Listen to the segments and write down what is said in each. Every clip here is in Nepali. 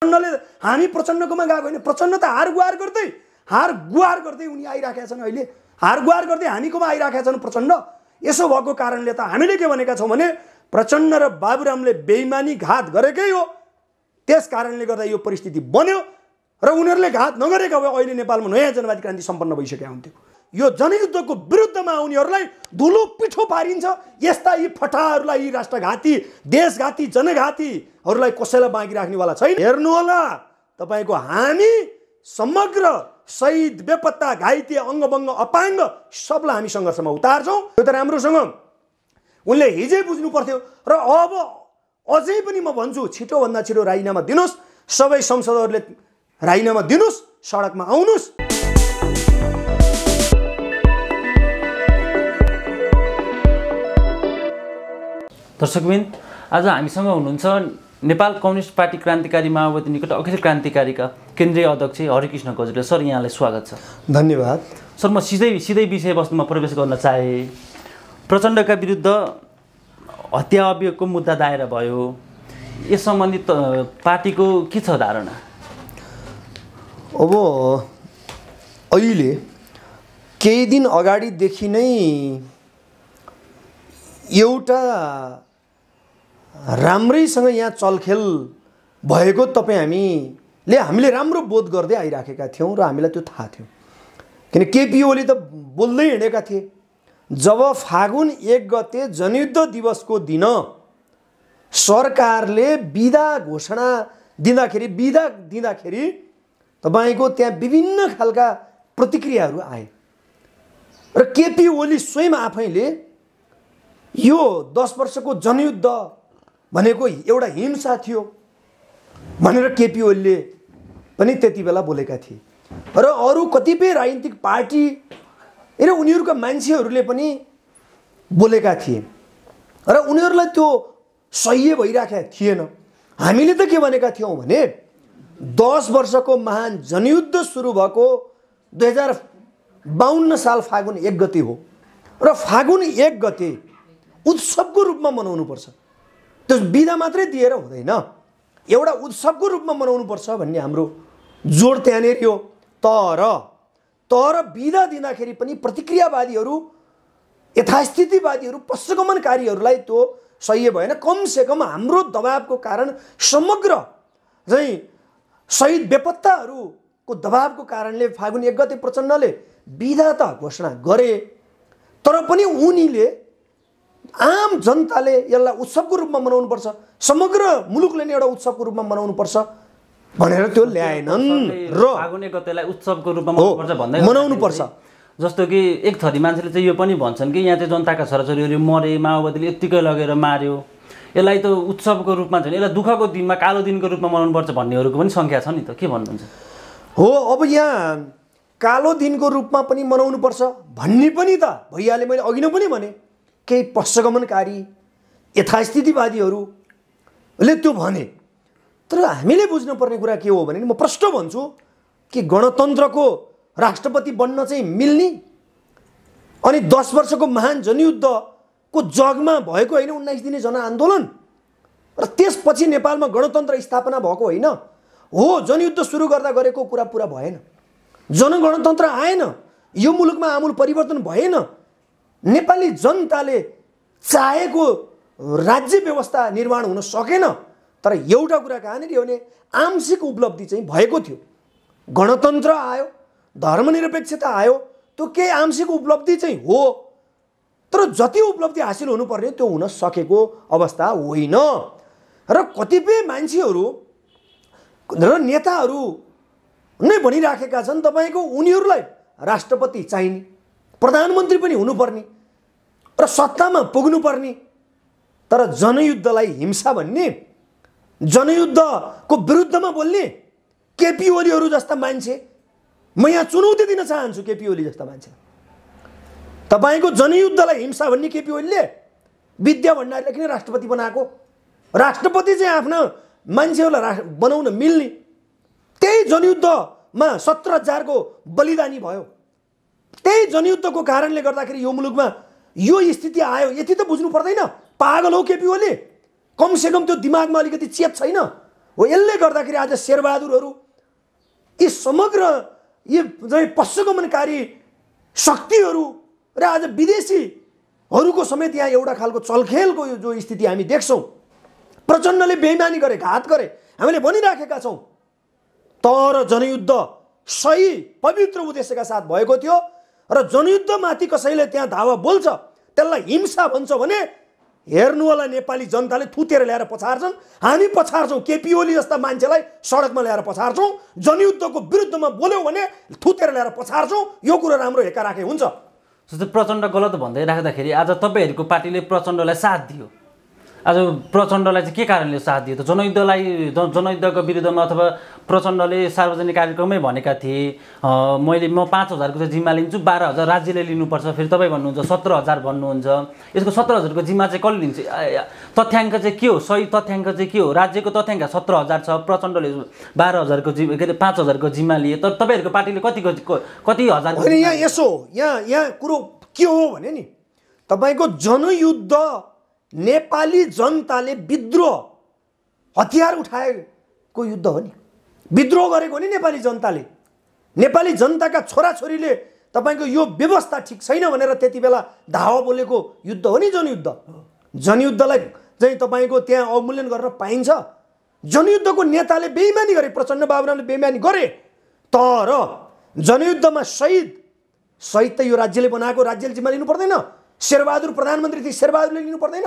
प्रचण्डले हामी प्रचण्डकोमा गएको होइन प्रचण्ड त हार गुहार गर्दै हार गुहार गर्दै उनी आइराखेका छन् अहिले हार गुहार गर्दै हामीकोमा आइराखेका छन् प्रचण्ड यसो भएको कारणले त हामीले के भनेका छौँ भने प्रचण्ड र बाबुरामले बेइमानी घात गरेकै हो त्यस कारणले गर्दा यो परिस्थिति बन्यो र उनीहरूले घात नगरेका भए अहिले नेपालमा नयाँ जनवादी क्रान्ति सम्पन्न भइसकेका हुन्थ्यो यो जनयुद्धको विरुद्धमा उनीहरूलाई धुलो पिठो पारिन्छ यस्ता यी फटाहरूलाई यी राष्ट्रघाती देशघाती जनघातीहरूलाई कसैलाई बाँकी राख्नेवाला छैन हेर्नुहोला तपाईँको हामी समग्र शहीद बेपत्ता घाइते अङ्गभङ्ग अपाङ्ग सबलाई हामी सङ्घर्षमा उतार्छौँ यो त राम्रोसँग उनले हिजै बुझ्नु पर्थ्यो र अब अझै पनि म भन्छु छिटोभन्दा छिटो राजीनामा दिनुहोस् सबै संसदहरूले राजीनामा दिनुहोस् सडकमा आउनुहोस् दर्शकबिन आज हामीसँग हुनुहुन्छ नेपाल कम्युनिस्ट पार्टी क्रान्तिकारी माओवादी निकट अखिल क्रान्तिकारीका केन्द्रीय अध्यक्ष हरिकृष्ण गजुले सर यहाँलाई स्वागत छ धन्यवाद सर म सिधै सिधै विषयवस्तुमा प्रवेश गर्न चाहे प्रचण्डका विरुद्ध हत्या अभियोगको मुद्दा दायर भयो यस सम्बन्धित पार्टीको के छ धारणा अब अहिले केही दिन अगाडिदेखि नै एउटा राम्रैसँग यहाँ चलखेल भएको तपाईँ हामीले हामीले राम्रो बोध गर्दै आइराखेका थियौँ र हामीलाई त्यो थाहा थियो किन केपी ओली त बोल्दै हिँडेका थिए जब फागुन एक गते जनयुद्ध दिवसको दिन सरकारले विदा घोषणा दिँदाखेरि विदा दिँदाखेरि तपाईँको त्यहाँ विभिन्न खालका प्रतिक्रियाहरू आए र केपी ओली स्वयं आफैले यो दस वर्षको जनयुद्ध भनेको एउटा हिंसा थियो भनेर केपी ओलीले पनि त्यति बेला बोलेका थिए र अरू कतिपय राजनीतिक पार्टी र उनीहरूका मान्छेहरूले पनि बोलेका थिए र उनीहरूलाई त्यो सह्य भइराखेका थिएन हामीले त के भनेका थियौँ भने दस वर्षको महान जनयुद्ध सुरु भएको दुई हजार बाहन्न साल फागुन एक गते हो र फागुन एक गते उत्सवको रूपमा मनाउनुपर्छ त्यो बिदा मात्रै दिएर हुँदैन एउटा उत्सवको रूपमा मनाउनुपर्छ भन्ने हाम्रो जोड त्यहाँनिर हो तर तर बिदा दिँदाखेरि पनि प्रतिक्रियावादीहरू यथास्थितिवादीहरू पश्चगमनकारीहरूलाई त्यो सही भएन कमसेकम हाम्रो दबावको कारण समग्र चाहिँ शहीद बेपत्ताहरूको दबावको कारणले फागुन एक गते प्रचण्डले विधा त घोषणा गरे तर पनि उनीले आम जनताले यसलाई उत्सवको रूपमा मनाउनुपर्छ समग्र मुलुकले नै एउटा उत्सवको रूपमा मनाउनुपर्छ भनेर त्यो ल्याएनन् र फागुने गतेलाई उत्सवको रूपमा मनाउनुपर्छ जस्तो कि एक थरी मान्छेले चाहिँ यो पनि भन्छन् कि यहाँ चाहिँ जनताका छोराछोरीहरू मरे माओवादीले यत्तिकै लगेर मार्यो यसलाई त उत्सवको रूपमा छैन यसलाई दुःखको दिनमा कालो दिनको रूपमा मनाउनुपर्छ भन्नेहरूको पनि सङ्ख्या छ नि त के भन्नुहुन्छ हो अब यहाँ कालो दिनको रूपमा पनि मनाउनुपर्छ भन्ने पनि त भैयाले मैले अघि नै पनि भने केही पश्चगमनकारी यथास्थितिवादीहरूले त्यो भने तर हामीले बुझ्नुपर्ने कुरा के हो भने म प्रष्ट भन्छु कि गणतन्त्रको राष्ट्रपति बन्न चाहिँ मिल्ने अनि दस वर्षको महान जनयुद्धको जगमा भएको होइन उन्नाइस दिने जनआन्दोलन र त्यसपछि नेपालमा गणतन्त्र स्थापना भएको होइन हो जनयुद्ध सुरु गर्दा गरेको कुरा पुरा भएन जनगणतन्त्र आएन यो मुलुकमा आमूल परिवर्तन भएन नेपाली जनताले चाहेको राज्य व्यवस्था निर्माण हुन सकेन तर एउटा कुरा कहाँनिर हो भने आंशिक उपलब्धि चाहिँ भएको थियो गणतन्त्र आयो धर्मनिरपेक्षता आयो त्यो केही आंशिक उपलब्धि चाहिँ हो तर जति उपलब्धि हासिल हुनुपर्ने त्यो हुन सकेको अवस्था होइन र कतिपय मान्छेहरू र नेताहरू नै भनिराखेका छन् तपाईँको उनीहरूलाई राष्ट्रपति चाहिने प्रधानमन्त्री पनि हुनुपर्ने र सत्तामा पुग्नुपर्ने तर जनयुद्धलाई हिंसा भन्ने जनयुद्धको विरुद्धमा बोल्ने केपी ओलीहरू जस्ता मान्छे म यहाँ चुनौती दिन चाहन्छु केपी ओली जस्ता मान्छे तपाईँको जनयुद्धलाई हिंसा भन्ने केपी ओलीले विद्या भण्डारीले किन राष्ट्रपति बनाएको राष्ट्रपति चाहिँ आफ्ना मान्छेहरूलाई राष्ट्र बनाउन मिल्ने त्यही जनयुद्धमा सत्र हजारको बलिदानी भयो त्यही जनयुद्धको कारणले गर्दाखेरि यो मुलुकमा यो स्थिति आयो यति त बुझ्नु पर्दैन पागल हो केपी ओली कमसेकम त्यो दिमागमा अलिकति चेत छैन हो यसले गर्दाखेरि आज शेरबहादुरहरू यी समग्र यी चाहिँ पशुगमनकारी शक्तिहरू र आज विदेशीहरूको समेत यहाँ एउटा खालको चलखेलको यो जो स्थिति हामी देख्छौँ प्रचण्डले बेइमानी गरे घात गरे हामीले भनिराखेका छौँ तर जनयुद्ध सही पवित्र उद्देश्यका साथ भएको थियो र जनयुद्धमाथि कसैले त्यहाँ धावा बोल्छ त्यसलाई हिंसा भन्छ भने हेर्नु होला नेपाली जनताले थुतेर ल्याएर पछार्छन् हामी पछार्छौँ केपी ओली जस्ता मान्छेलाई सडकमा ल्याएर पछार्छौँ जनयुद्धको विरुद्धमा बोल्यौँ भने थुतेर ल्याएर पछार्छौँ यो कुरो राम्रो हेका राखे हुन्छ जस्तो प्रचण्ड गलत भन्दै राख्दाखेरि आज तपाईँहरूको पार्टीले प्रचण्डलाई साथ दियो आज प्रचण्डलाई चाहिँ के कारणले साथ दियो त जनयुद्धलाई जनयुद्धको विरुद्धमा अथवा प्रचण्डले सार्वजनिक कार्यक्रममै भनेका थिए मैले म पाँच हजारको चाहिँ जिम्मा लिन्छु बाह्र हजार राज्यले लिनुपर्छ फेरि तपाईँ भन्नुहुन्छ सत्र हजार भन्नुहुन्छ यसको सत्र हजारको जिम्मा चाहिँ कसले लिन्छ तथ्याङ्क चाहिँ के हो सही तथ्याङ्क चाहिँ के हो राज्यको तथ्याङ्क सत्र हजार छ प्रचण्डले बाह्र हजारको जिम्मा के अरे पाँच हजारको जिम्मा लिए तर तपाईँहरूको पार्टीले कति कति कति हजारको यहाँ यसो यहाँ यहाँ कुरो के हो भने नि तपाईँको जनयुद्ध नेपाली जनताले विद्रोह हतियार उठाएको युद्ध हो नि विद्रोह गरेको हो नि नेपाली जनताले नेपाली जनताका छोराछोरीले तपाईँको यो व्यवस्था ठिक छैन भनेर त्यति बेला धावा बोलेको युद्ध हो नि जनयुद्ध जनयुद्धलाई चाहिँ तपाईँको त्यहाँ अवमूल्यन गर्न पाइन्छ जनयुद्धको नेताले बेइमानी गरे प्रचण्ड बाबुरामले बेइमानी गरे तर जनयुद्धमा सहिद सहित त यो राज्यले बनाएको राज्यले जिम्मा लिनु पर्दैन शेरबहादुर प्रधानमन्त्री थिए शेरबहादुरले लिनु पर्दैन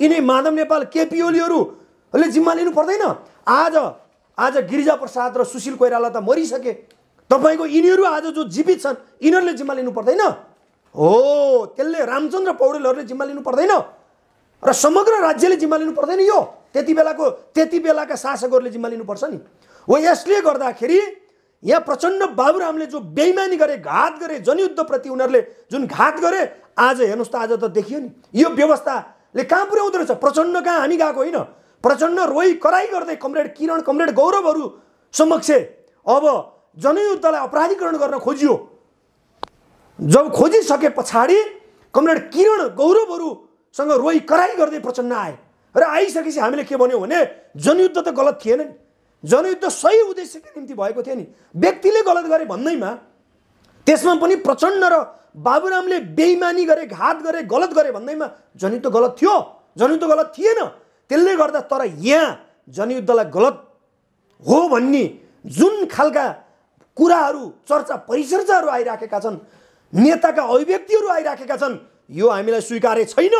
यिनै माधव नेपाल केपी ओलीहरूले जिम्मा लिनु पर्दैन आज आज गिरिजा प्रसाद र सुशील कोइराला त मरिसके तपाईँको यिनीहरू आज जो जीवित छन् यिनीहरूले जिम्मा लिनु पर्दैन हो त्यसले रामचन्द्र पौडेलहरूले जिम्मा लिनु पर्दैन र समग्र राज्यले जिम्मा लिनु पर्दैन यो त्यति बेलाको त्यति बेलाका शासकहरूले जिम्मा लिनुपर्छ नि हो यसले गर्दाखेरि यहाँ प्रचण्ड बाबुरामले जो बेइमानी गरे घात गरे जनयुद्धप्रति उनीहरूले जुन घात गरे आज हेर्नुहोस् त आज त देखियो नि यो व्यवस्थाले कहाँ पुर्याउँदो रहेछ प्रचण्ड कहाँ हामी गएको होइन प्रचण्ड रोही कराई गर्दै कमरेड किरण कमरेड गौरवहरू समक्ष अब जनयुद्धलाई अपराधीकरण गर्न खोजियो जब खोजिसके पछाडि कमरेड किरण गौरवहरूसँग रोही कराई गर्दै प्रचण्ड आए र आइसकेपछि हामीले के भन्यौँ भने जनयुद्ध त गलत थिएन नि जनयुद्ध सही उद्देश्यका निम्ति भएको थियो नि व्यक्तिले गलत गरे भन्दैमा त्यसमा पनि प्रचण्ड र बाबुरामले बेइमानी गरे घात गरे गलत गरे भन्दैमा जनयुद्ध गलत थियो जनयुद्ध गलत थिएन त्यसले गर्दा तर यहाँ जनयुद्धलाई गलत हो भन्ने जुन खालका कुराहरू चर्चा परिचर्चाहरू आइराखेका छन् नेताका अभिव्यक्तिहरू आइराखेका छन् यो हामीलाई स्वीकार्य छैन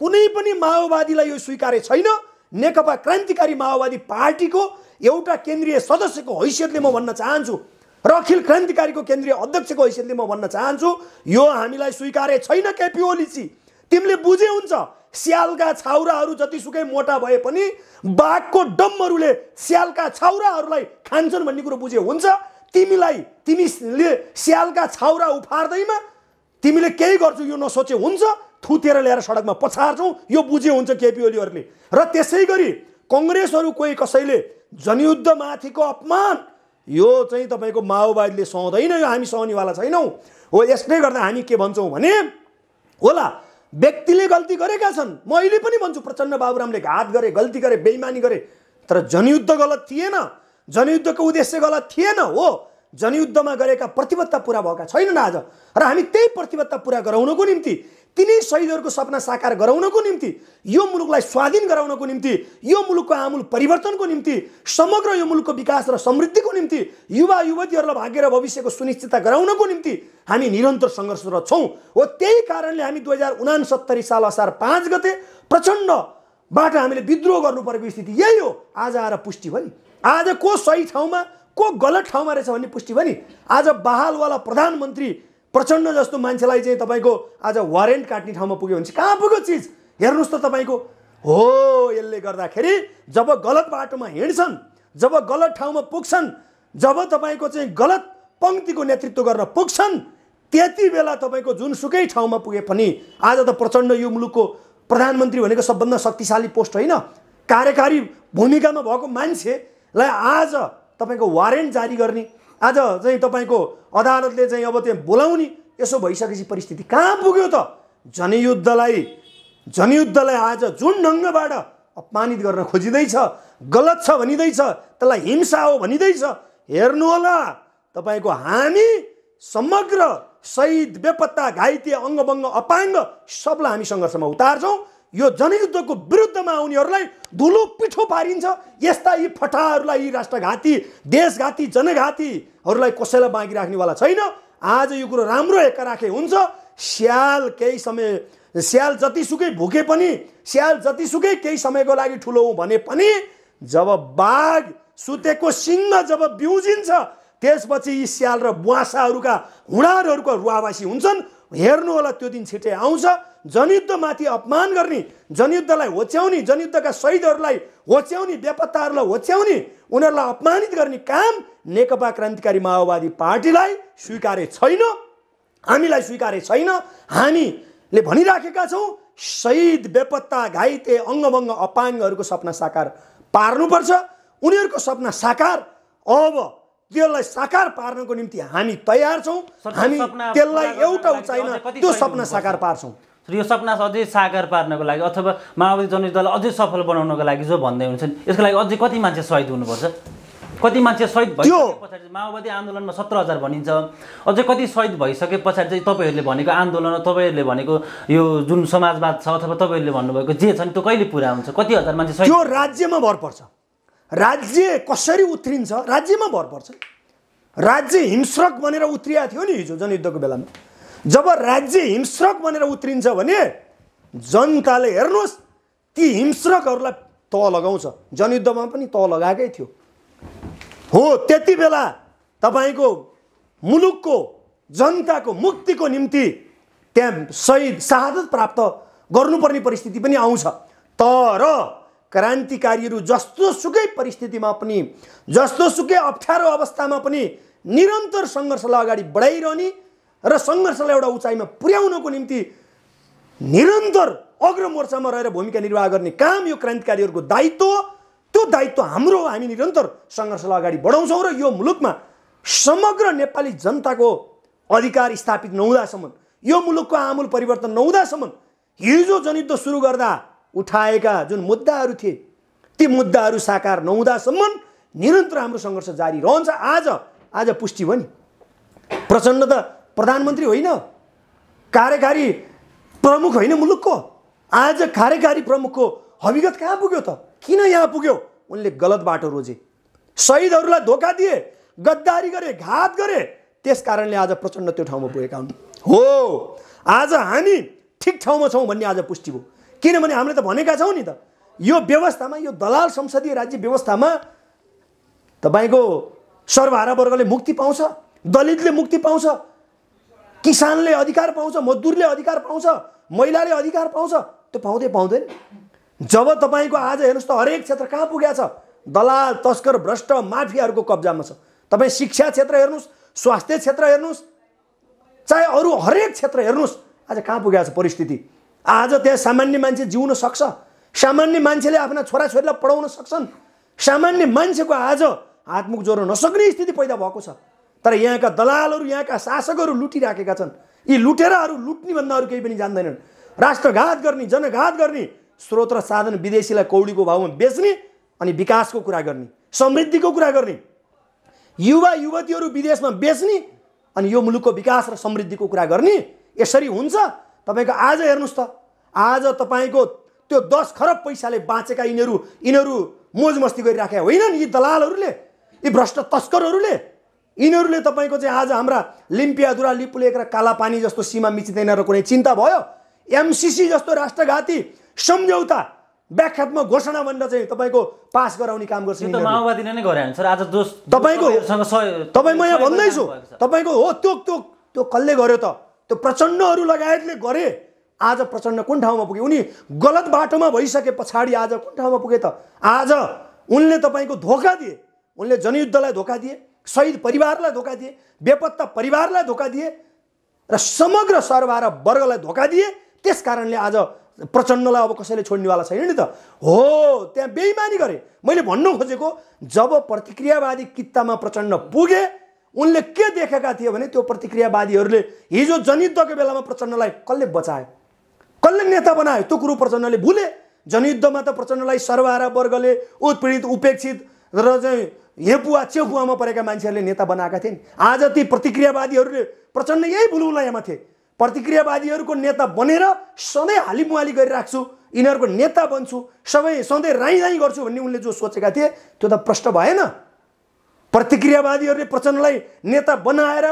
कुनै पनि माओवादीलाई यो स्वीकार्य छैन नेकपा क्रान्तिकारी माओवादी पार्टीको एउटा केन्द्रीय सदस्यको हैसियतले म भन्न चाहन्छु र अखिल क्रान्तिकारीको केन्द्रीय अध्यक्षको हैसियतले म भन्न चाहन्छु यो हामीलाई स्वीकारे छैन केपी ओलीजी तिमीले बुझे हुन्छ स्यालका छाउराहरू जतिसुकै मोटा भए पनि बाघको डम्बरूले स्यालका छाउराहरूलाई खान्छन् भन्ने कुरो बुझे हुन्छ तिमीलाई तिमीले स्यालका छाउरा उफार्दैमा तिमीले केही गर्छु यो नसोचे हुन्छ थुतेर ल्याएर सडकमा पछार्छौँ यो बुझे हुन्छ केपी ओलीहरूले र त्यसै गरी कङ्ग्रेसहरू कोही कसैले जनयुद्धमाथिको अपमान यो चाहिँ तपाईँको माओवादीले सहँदैन यो हामी सहनेवाला छैनौँ हो यसले गर्दा हामी के भन्छौँ भने होला व्यक्तिले गल्ती गरेका छन् म अहिले पनि भन्छु प्रचण्ड बाबुरामले घात गरे गल्ती गरे बेइमानी गरे तर जनयुद्ध गलत थिएन जनयुद्धको उद्देश्य गलत थिएन हो जनयुद्धमा गरेका प्रतिबद्धता पुरा भएका छैनन् आज र हामी त्यही प्रतिबद्धता पुरा गराउनको निम्ति तिनै शहीदहरूको सपना साकार गराउनको निम्ति यो मुलुकलाई स्वाधीन गराउनको निम्ति यो मुलुकको आमूल परिवर्तनको निम्ति समग्र यो मुलुकको विकास र समृद्धिको निम्ति युवा युवतीहरूलाई भाग्य र भविष्यको सुनिश्चितता गराउनको निम्ति हामी निरन्तर सङ्घर्षरत छौँ हो त्यही कारणले हामी दुई हजार उनासत्तरी साल असार पाँच गते प्रचण्डबाट हामीले विद्रोह गर्नु परेको स्थिति यही हो आज आएर पुष्टि भयो नि आज को सही ठाउँमा को गलत ठाउँमा रहेछ भन्ने पुष्टि भयो नि आज बहालवाला प्रधानमन्त्री प्रचण्ड जस्तो मान्छेलाई चाहिँ तपाईँको आज वारेन्ट काट्ने ठाउँमा पुग्यो भने चाहिँ कहाँ पुग्यो चिज हेर्नुहोस् त तपाईँको हो यसले गर्दाखेरि जब गलत बाटोमा हिँड्छन् जब गलत ठाउँमा पुग्छन् जब तपाईँको चाहिँ गलत पङ्क्तिको नेतृत्व गर्न पुग्छन् त्यति बेला तपाईँको जुनसुकै ठाउँमा पुगे पनि आज त प्रचण्ड यो मुलुकको प्रधानमन्त्री भनेको सबभन्दा शक्तिशाली पोस्ट होइन कार्यकारी भूमिकामा भएको मान्छेलाई आज तपाईँको वारेन्ट जारी गर्ने आज चाहिँ तपाईँको अदालतले चाहिँ अब त्यहाँ बोलाउने यसो भइसकेपछि परिस्थिति कहाँ पुग्यो त जनयुद्धलाई जनयुद्धलाई आज जुन ढङ्गबाट अपमानित गर्न खोजिँदैछ गलत छ भनिँदैछ त्यसलाई हिंसा हो भनिँदैछ होला तपाईँको हामी समग्र सहिद बेपत्ता घाइते अङ्गभङ्ग अपाङ्ग सबलाई हामी सङ्घर्षमा उतार्छौँ यो जनयुद्धको विरुद्धमा उनीहरूलाई धुलो पिठो पारिन्छ यस्ता यी फटाहरूलाई यी राष्ट्रघाती देशघाती जनघातीहरूलाई कसैलाई बाँकी राख्नेवाला छैन आज यो कुरो राम्रो हेक्का राखे हुन्छ स्याल केही समय स्याल जतिसुकै भुके पनि स्याल जतिसुकै केही समयको लागि ठुलो हुँ भने पनि जब बाघ सुतेको सिंह जब बिउजिन्छ त्यसपछि यी स्याल र बुवासाहरूका हुँडारहरूको रुवावासी हुन्छन् हेर्नु होला त्यो दिन छिटै आउँछ जनयुद्धमाथि अपमान गर्ने जनयुद्धलाई होच्याउने जनयुद्धका शहीदहरूलाई होच्याउने बेपत्ताहरूलाई होच्याउने उनीहरूलाई अपमानित गर्ने काम नेकपा क्रान्तिकारी माओवादी पार्टीलाई स्वीकारे छैन हामीलाई स्वीकारे छैन हामीले भनिराखेका छौँ शहीद बेपत्ता घाइते अङ्गभङ्ग अपाङ्गहरूको सपना साकार पार्नुपर्छ उनीहरूको सपना साकार अब त्यसलाई साकार पार्नको निम्ति हामी तयार छौँ हामी त्यसलाई एउटा उचाइमा त्यो सपना साकार पार्छौँ यो सपना अझै साकार पार्नको लागि अथवा माओवादी जनयुद्धलाई अझै सफल बनाउनको लागि जो भन्दै हुन्छन् यसको लागि अझै कति मान्छे सहिद हुनुपर्छ कति मान्छे सहिद भयो पछाडि माओवादी आन्दोलनमा सत्र हजार भनिन्छ अझै कति सहिद भइसके पछाडि चाहिँ तपाईँहरूले भनेको आन्दोलन तपाईँहरूले भनेको यो जुन समाजवाद छ अथवा तपाईँहरूले भन्नुभएको जे छ नि त्यो कहिले पुरा हुन्छ कति हजार मान्छे त्यो राज्यमा भर पर्छ राज्य कसरी उत्रिन्छ राज्यमा भर पर्छ राज्य हिंस्रक भनेर उत्रिएको थियो नि हिजो जनयुद्धको बेलामा जब राज्य हिंस्रक भनेर उत्रिन्छ भने जनताले हेर्नुहोस् ती हिंस्रकहरूलाई त लगाउँछ जनयुद्धमा पनि तह लगाएकै थियो हो त्यति बेला तपाईँको मुलुकको जनताको मुक्तिको निम्ति त्यहाँ सही शहादत प्राप्त गर्नुपर्ने परिस्थिति पनि आउँछ तर क्रान्तिकारीहरू जस्तो सुकै परिस्थितिमा पनि जस्तो सुकै अप्ठ्यारो अवस्थामा पनि निरन्तर सङ्घर्षलाई अगाडि बढाइरहने र सङ्घर्षलाई एउटा उचाइमा पुर्याउनको निम्ति निरन्तर अग्र मोर्चामा रहेर भूमिका निर्वाह गर्ने काम यो क्रान्तिकारीहरूको दायित्व त्यो दायित्व हाम्रो हामी निरन्तर सङ्घर्षलाई अगाडि बढाउँछौँ र यो मुलुकमा समग्र नेपाली जनताको अधिकार स्थापित नहुँदासम्म यो मुलुकको आमूल परिवर्तन नहुँदासम्म हिजो जनयुद्ध सुरु गर्दा उठाएका जुन मुद्दाहरू थिए ती मुद्दाहरू साकार नहुँदासम्म निरन्तर हाम्रो सङ्घर्ष जारी रहन्छ आज आज पुष्टि भयो नि प्रचण्ड त प्रधानमन्त्री होइन कार्यकारी प्रमुख होइन मुलुकको आज कार्यकारी प्रमुखको हविगत कहाँ पुग्यो त किन यहाँ पुग्यो उनले गलत बाटो रोजे शहीदहरूलाई धोका दिए गद्दारी गरे घात गरे त्यस कारणले आज प्रचण्ड त्यो ठाउँमा पुगेका हुन् हो आज हामी ठिक ठाउँमा छौँ भन्ने आज पुष्टि भयो किनभने हामीले त भनेका छौँ नि त यो व्यवस्थामा यो दलाल संसदीय राज्य व्यवस्थामा तपाईँको सर्वहारा वर्गले मुक्ति पाउँछ दलितले मुक्ति पाउँछ किसानले अधिकार पाउँछ मजदुरले अधिकार पाउँछ महिलाले अधिकार पाउँछ त्यो पाउँदै पाउँदैन जब तपाईँको आज हेर्नुहोस् त हरेक क्षेत्र कहाँ पुगेको छ दलाल तस्कर भ्रष्ट माफियाहरूको कब्जामा छ तपाईँ शिक्षा क्षेत्र हेर्नुहोस् स्वास्थ्य क्षेत्र हेर्नुहोस् चाहे अरू हरेक क्षेत्र हेर्नुहोस् आज कहाँ पुगेको छ परिस्थिति आज त्यहाँ सामान्य मान्छे जिउन सक्छ सामान्य मान्छेले आफ्ना छोराछोरीलाई पढाउन सक्छन् सामान्य मान्छेको आज हातमुख जोड्न नसक्ने स्थिति पैदा भएको छ तर यहाँका दलालहरू यहाँका शासकहरू लुटिराखेका छन् यी लुटेराहरू भन्दा अरू केही पनि जान्दैनन् राष्ट्रघात गर्ने जनघात गर्ने स्रोत र साधन विदेशीलाई कौडीको भावमा बेच्ने अनि विकासको कुरा गर्ने समृद्धिको कुरा गर्ने युवा युवतीहरू विदेशमा बेच्ने अनि यो मुलुकको विकास र समृद्धिको कुरा गर्ने यसरी हुन्छ तपाईँको आज हेर्नुहोस् त आज तपाईँको त्यो दस खरब पैसाले बाँचेका यिनीहरू यिनीहरू मोज मस्ती गरिराखेका होइनन् यी दलालहरूले यी भ्रष्ट तस्करहरूले यिनीहरूले तपाईँको चाहिँ आज हाम्रा दुरा लिपुलेक र कालापानी जस्तो सीमा मिचिँदैन र कुनै चिन्ता भयो एमसिसी जस्तो राष्ट्रघाती सम्झौता व्याख्यात्मक घोषणा भनेर चाहिँ तपाईँको पास गराउने काम गर्छ माओवादीले नै गरे सर आज जो तपाईँको तपाईँ म यहाँ भन्दैछु तपाईँको हो त्यो त्यो त्यो कसले गर्यो त त्यो प्रचण्डहरू लगायतले गरे आज प्रचण्ड कुन ठाउँमा पुगे उनी गलत बाटोमा भइसके पछाडि आज कुन ठाउँमा पुगे त आज उनले तपाईँको धोका दिए उनले जनयुद्धलाई धोका दिए शहीद परिवारलाई धोका दिए बेपत्ता परिवारलाई धोका दिए र समग्र सरबार वर्गलाई धोका दिए त्यस कारणले आज प्रचण्डलाई अब कसैले छोड्नेवाला छैन नि त हो त्यहाँ बेइमानी गरेँ मैले भन्नु खोजेको जब प्रतिक्रियावादी कित्तामा प्रचण्ड पुगे उनले के देखेका थिए भने त्यो प्रतिक्रियावादीहरूले हिजो जनयुद्धको बेलामा प्रचण्डलाई कसले बचायो कसले नेता बनायो त्यो कुरो प्रचण्डले भुले जनयुद्धमा त प्रचण्डलाई सर्वहारा वर्गले उत्पीडित उपेक्षित र चाहिँ हेपुवा चेपुवामा परेका मान्छेहरूले नेता बनाएका थिए आज ती प्रतिक्रियावादीहरूले प्रचण्ड यही बुलुलायामा थिए प्रतिक्रियावादीहरूको नेता बनेर सधैँ हालिमुहाली गरिराख्छु यिनीहरूको नेता बन्छु सबै सधैँ राई राई गर्छु भन्ने उनले जो सोचेका थिए त्यो त प्रष्ट भएन प्रतिक्रियावादीहरूले प्रचण्डलाई नेता बनाएर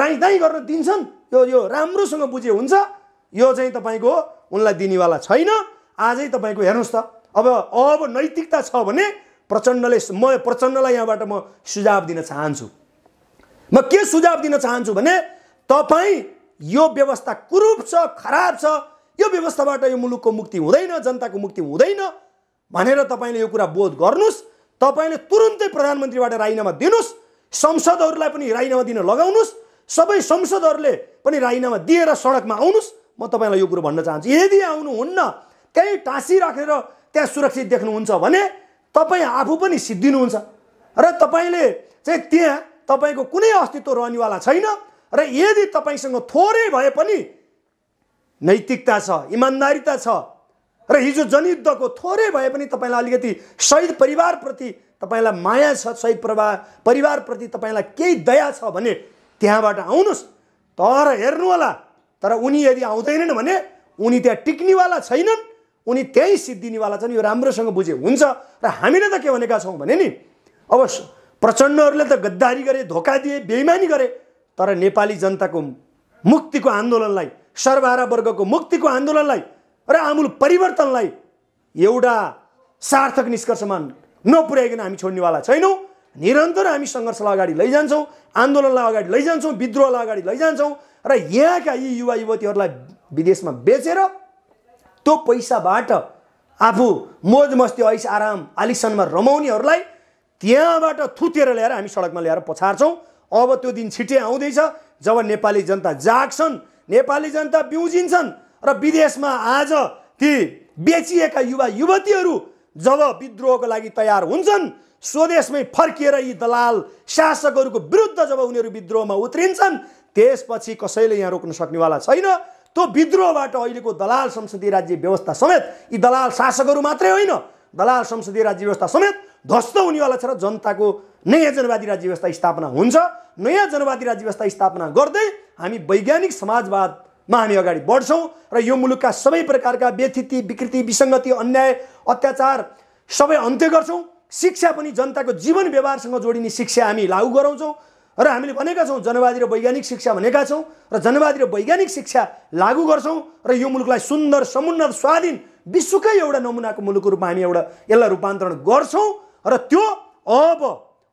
राई दाई गर्न दिन्छन् यो यो राम्रोसँग बुझे हुन्छ यो चाहिँ तपाईँको उनलाई दिनेवाला छैन आजै तपाईँको हेर्नुहोस् त अब अब नैतिकता छ भने प्रचण्डले म प्रचण्डलाई यहाँबाट म सुझाव दिन चाहन्छु म के सुझाव दिन चाहन्छु भने तपाईँ यो व्यवस्था कुरूप छ खराब छ यो व्यवस्थाबाट यो मुलुकको मुक्ति हुँदैन जनताको मुक्ति हुँदैन भनेर तपाईँले यो कुरा बोध गर्नुहोस् तपाईँले तुरुन्तै प्रधानमन्त्रीबाट राइनामा दिनुहोस् संसदहरूलाई पनि राजीनामा दिन लगाउनुहोस् सबै संसदहरूले पनि राजीनामा दिएर सडकमा आउनुहोस् म तपाईँलाई यो कुरो भन्न चाहन्छु यदि आउनुहुन्न त्यहीँ टाँसी राखेर त्यहाँ सुरक्षित देख्नुहुन्छ भने तपाईँ आफू पनि सिद्धिनुहुन्छ र तपाईँले चाहिँ त्यहाँ तपाईँको कुनै अस्तित्व रहनेवाला छैन र यदि तपाईँसँग थोरै भए पनि नैतिकता छ इमान्दारिता छ र हिजो जनयुद्धको थोरै भए पनि तपाईँलाई अलिकति शहीद परिवारप्रति तपाईँलाई माया छ शहीद परिवार परिवारप्रति तपाईँलाई केही दया छ भने त्यहाँबाट आउनुहोस् तर हेर्नु होला तर उनी यदि आउँदैनन् भने उनी त्यहाँ टिक्नेवाला छैनन् उनी त्यही सिद्धिनेवाला छन् यो राम्रोसँग बुझे हुन्छ र हामीले त के भनेका छौँ भने नि अब प्रचण्डहरूले त गद्दारी गरे धोका दिए बेइमानी गरे तर नेपाली जनताको मुक्तिको आन्दोलनलाई सर्वहारा वर्गको मुक्तिको आन्दोलनलाई र आमूल परिवर्तनलाई एउटा सार्थक निष्कर्षमा नपुर्याइकन हामी छोड्नेवाला छैनौँ निरन्तर हामी सङ्घर्षलाई अगाडि लैजान्छौँ आन्दोलनलाई अगाडि लैजान्छौँ विद्रोहलाई अगाडि लैजान्छौँ र यहाँका यी युवा युवतीहरूलाई विदेशमा बेचेर त्यो पैसाबाट आफू मोज मस्ती ऐस आराम आलिसनमा रमाउनेहरूलाई त्यहाँबाट थुतेर ल्याएर हामी सडकमा ल्याएर पछार्छौँ अब त्यो दिन छिटै आउँदैछ जब नेपाली जनता जाग्छन् नेपाली जनता बिउजिन्छन् र विदेशमा आज ती बेचिएका युवा युवतीहरू जब विद्रोहको लागि तयार हुन्छन् स्वदेशमै फर्किएर यी दलाल शासकहरूको विरुद्ध जब उनीहरू विद्रोहमा उत्रिन्छन् त्यसपछि कसैले यहाँ रोक्न सक्नेवाला छैन त्यो विद्रोहबाट अहिलेको दलाल संसदीय राज्य व्यवस्था समेत यी दलाल शासकहरू मात्रै होइन दलाल संसदीय राज्य व्यवस्था समेत ध्वस्त हुनेवाला छ र जनताको नयाँ जनवादी राज्य व्यवस्था स्थापना हुन्छ नयाँ जनवादी राज्य व्यवस्था स्थापना गर्दै हामी वैज्ञानिक समाजवादमा हामी अगाडि बढ्छौँ र यो मुलुकका सबै प्रकारका व्यथिति विकृति विसङ्गति अन्याय अत्याचार सबै अन्त्य गर्छौँ शिक्षा पनि जनताको जीवन व्यवहारसँग जोडिने शिक्षा हामी लागू गराउँछौँ र हामीले भनेका छौँ जनवादी र वैज्ञानिक शिक्षा भनेका छौँ र जनवादी र वैज्ञानिक शिक्षा लागू गर्छौँ र यो मुलुकलाई सुन्दर समुन्नत स्वाधीन विश्वकै एउटा नमुनाको मुलुकको रूपमा हामी एउटा यसलाई रूपान्तरण गर्छौँ र त्यो अब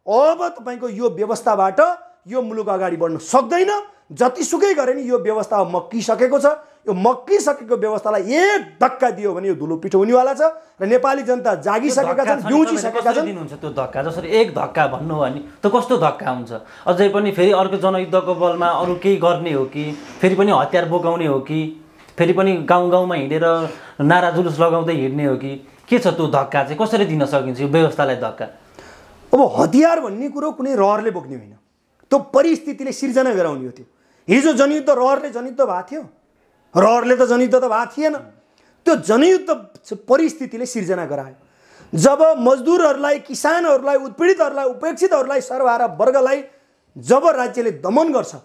अब तपाईँको यो व्यवस्थाबाट यो मुलुक अगाडि बढ्न सक्दैन जतिसुकै गरे नि यो व्यवस्था मक्किसकेको छ यो मक्किसकेको व्यवस्थालाई एक धक्का दियो भने यो धुलो पिठो हुनेवाला छ र नेपाली जनता जागिसकेका छन् बिउजिसकेका छन् दिनुहुन्छ त्यो धक्का जसरी एक धक्का भन्नु हो भने त कस्तो धक्का हुन्छ अझै पनि फेरि अर्को जनयुद्धको बलमा अरू केही गर्ने हो कि फेरि पनि हतियार बोकाउने हो कि फेरि पनि गाउँ गाउँमा हिँडेर नारा जुलुस लगाउँदै हिँड्ने हो कि के छ त्यो धक्का चाहिँ कसरी दिन सकिन्छ यो व्यवस्थालाई धक्का अब हतियार भन्ने कुरो कुनै रहरले बोक्ने होइन त्यो परिस्थितिले सिर्जना गराउने हो त्यो हिजो जनयुद्ध रहरले जनयुद्ध भएको थियो रहरले त जनयुद्ध त भएको थिएन त्यो जनयुद्ध परिस्थितिले सिर्जना गरायो जब मजदुरहरूलाई किसानहरूलाई उत्पीडितहरूलाई उपेक्षितहरूलाई सर्वहारा वर्गलाई जब राज्यले दमन गर्छ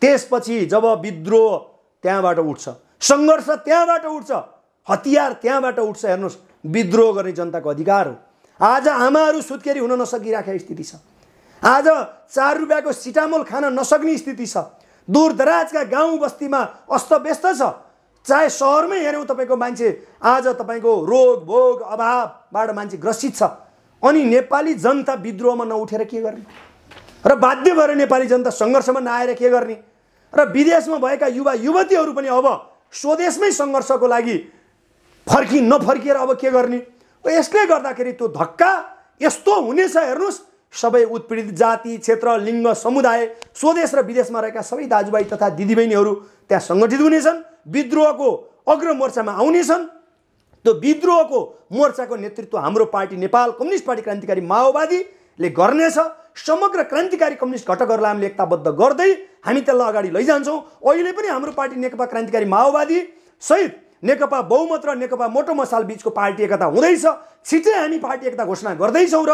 त्यसपछि जब विद्रोह त्यहाँबाट उठ्छ सङ्घर्ष त्यहाँबाट उठ्छ हतियार त्यहाँबाट उठ्छ हेर्नुहोस् विद्रोह गर्ने जनताको अधिकार हो आज आमाहरू सुत्केरी हुन नसकिराखेको स्थिति छ आज चार रुपियाँको सिटामोल खान नसक्ने स्थिति छ दूरदराजका गाउँ बस्तीमा अस्तव्यस्त छ चाहे सहरमै हेऱ्यौँ तपाईँको मान्छे आज तपाईँको रोग भोग अभावबाट मान्छे ग्रसित छ अनि नेपाली जनता विद्रोहमा नउठेर के गर्ने र बाध्य भएर नेपाली जनता सङ्घर्षमा नआएर के गर्ने र विदेशमा भएका युवा युवतीहरू पनि अब स्वदेशमै सङ्घर्षको लागि फर्कि नफर्किएर अब के गर्ने यसले गर्दाखेरि त्यो धक्का यस्तो हुनेछ हेर्नुहोस् सबै उत्पीडित जाति क्षेत्र लिङ्ग समुदाय स्वदेश र विदेशमा रहेका सबै दाजुभाइ तथा दिदीबहिनीहरू त्यहाँ सङ्गठित हुनेछन् विद्रोहको अग्र मोर्चामा आउनेछन् त्यो विद्रोहको मोर्चाको नेतृत्व हाम्रो पार्टी नेपाल कम्युनिस्ट पार्टी क्रान्तिकारी माओवादीले गर्नेछ समग्र क्रान्तिकारी कम्युनिस्ट घटकहरूलाई हामीले एकताबद्ध गर्दै हामी त्यसलाई अगाडि लैजान्छौँ अहिले पनि हाम्रो पार्टी नेकपा क्रान्तिकारी माओवादी सहित नेकपा बहुमत र नेकपा मोटो मसाल बिचको पार्टी एकता हुँदैछ छिटै हामी पार्टी एकता घोषणा गर्दैछौँ र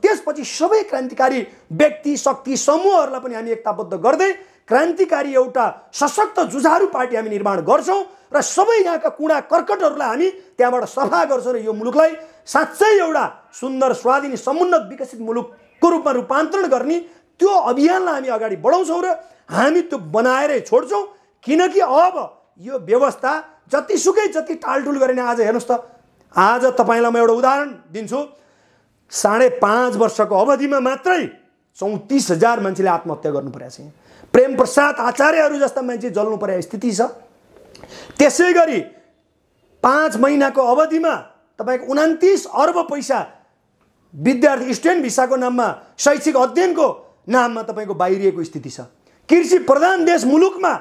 त्यसपछि सबै क्रान्तिकारी व्यक्ति शक्ति समूहहरूलाई पनि हामी एकताबद्ध गर्दै क्रान्तिकारी एउटा सशक्त जुझारु पार्टी हामी निर्माण गर्छौँ र सबै यहाँका कुँडा कर्कटहरूलाई हामी त्यहाँबाट सफा गर्छौँ र यो मुलुकलाई साँच्चै एउटा सुन्दर स्वाधीन समुन्नत विकसित मुलुकको रूपमा रूपान्तरण गर्ने त्यो अभियानलाई हामी अगाडि बढाउँछौँ र हामी त्यो बनाएरै छोड्छौँ किनकि अब यो व्यवस्था जतिसुकै जति टालटुल गरेन आज हेर्नुहोस् त आज तपाईँलाई म एउटा उदाहरण दिन्छु साढे पाँच वर्षको अवधिमा मात्रै चौतिस हजार मान्छेले आत्महत्या गर्नु परेको छ प्रेम प्रसाद आचार्यहरू जस्ता मान्छे जल्नु परेको स्थिति छ त्यसै गरी पाँच महिनाको अवधिमा तपाईँको उनातिस अर्ब पैसा विद्यार्थी स्टुडेन्ट भिसाको नाममा शैक्षिक अध्ययनको नाममा तपाईँको बाहिरिएको स्थिति छ कृषि प्रधान देश मुलुकमा